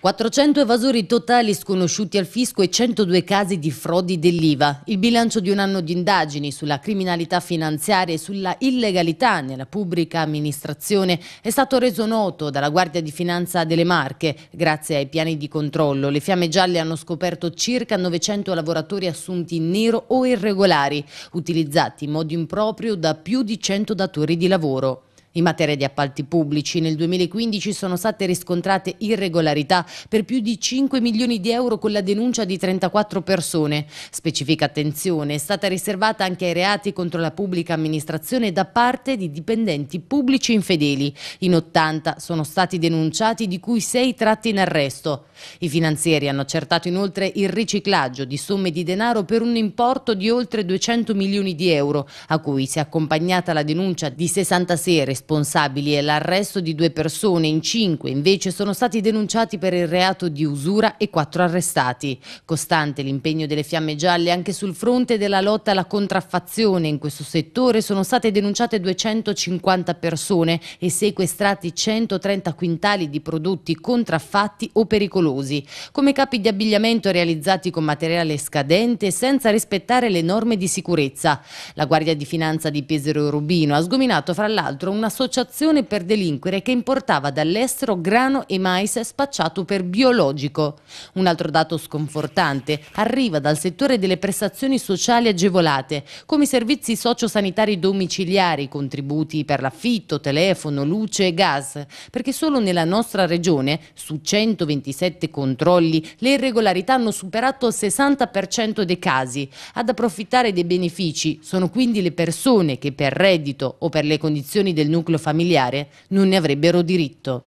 400 evasori totali sconosciuti al fisco e 102 casi di frodi dell'IVA. Il bilancio di un anno di indagini sulla criminalità finanziaria e sulla illegalità nella pubblica amministrazione è stato reso noto dalla Guardia di Finanza delle Marche. Grazie ai piani di controllo, le fiamme gialle hanno scoperto circa 900 lavoratori assunti in nero o irregolari, utilizzati in modo improprio da più di 100 datori di lavoro. In materia di appalti pubblici nel 2015 sono state riscontrate irregolarità per più di 5 milioni di euro con la denuncia di 34 persone. Specifica attenzione è stata riservata anche ai reati contro la pubblica amministrazione da parte di dipendenti pubblici infedeli. In 80 sono stati denunciati di cui 6 tratti in arresto. I finanzieri hanno accertato inoltre il riciclaggio di somme di denaro per un importo di oltre 200 milioni di euro, a cui si è accompagnata la denuncia di 60 sere responsabili e l'arresto di due persone in cinque invece sono stati denunciati per il reato di usura e quattro arrestati. Costante l'impegno delle fiamme gialle anche sul fronte della lotta alla contraffazione. In questo settore sono state denunciate 250 persone e sequestrati 130 quintali di prodotti contraffatti o pericolosi, come capi di abbigliamento realizzati con materiale scadente senza rispettare le norme di sicurezza. La Guardia di Finanza di Pesaro Rubino ha sgominato fra l'altro una un'associazione per delinquere che importava dall'estero grano e mais spacciato per biologico. Un altro dato sconfortante arriva dal settore delle prestazioni sociali agevolate, come i servizi sociosanitari domiciliari, contributi per l'affitto, telefono, luce e gas, perché solo nella nostra regione, su 127 controlli, le irregolarità hanno superato il 60% dei casi. Ad approfittare dei benefici sono quindi le persone che per reddito o per le condizioni del nucleo nucleo familiare non ne avrebbero diritto.